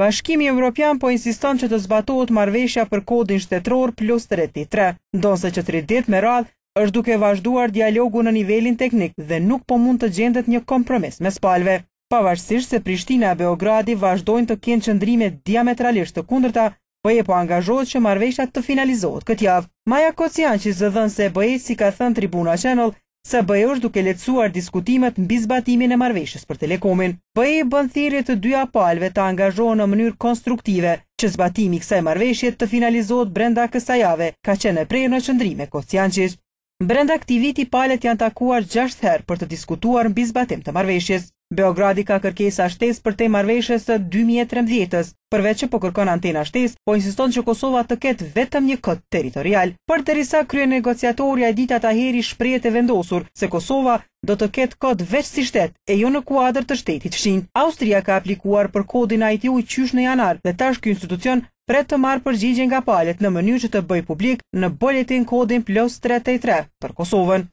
Bashkimi Evropian po insiston që të zbatohet marveshja për kodin shtetror plus 33, do që 3 dit me radhë është duke vazhduar dialogu në nivelin teknik dhe nuk po mund të gjendet një kompromis me spalve. Pavarësisht se Prishtina e Beogradi vazhdojnë të kenë qëndrime diametralisht të kundërta, po e po angazhohet që marveshja të finalizohet këtë javë. Maja Kocian që zëdhën se bëjtë si ka thënë tribuna channel, Sa bëjë është duke letësuar diskutimet në bizbatimin e marveshës për telekomin. Bëjë e bënë thirje të dyja palve të angazhohë në mënyrë konstruktive që zbatimi kësaj marveshjet të finalizohet brenda kësajave, ka qenë e prejë në qëndrime kocianqis. Brenda këti viti palet janë takuar 6 herë për të diskutuar në bizbatim të marveshjes. Beogradi ka kërkesa shtes për te marveshës të 2013-ës, përveç që po kërkon antena shtes, po insiston që Kosova të ketë vetëm një këtë teritorial. Për të risa krye negociatorja e ditat a heri shprejet e vendosur, se Kosova do të ketë këtë veç si shtet e jo në kuadrë të shtetit shin. Austria ka aplikuar për kodin ITU i qysh në janar dhe tash kjo institucion pret të marë përgjigjen nga palet në mënyrë që të bëj publik në boletin kodin plus 33 për Kosovën.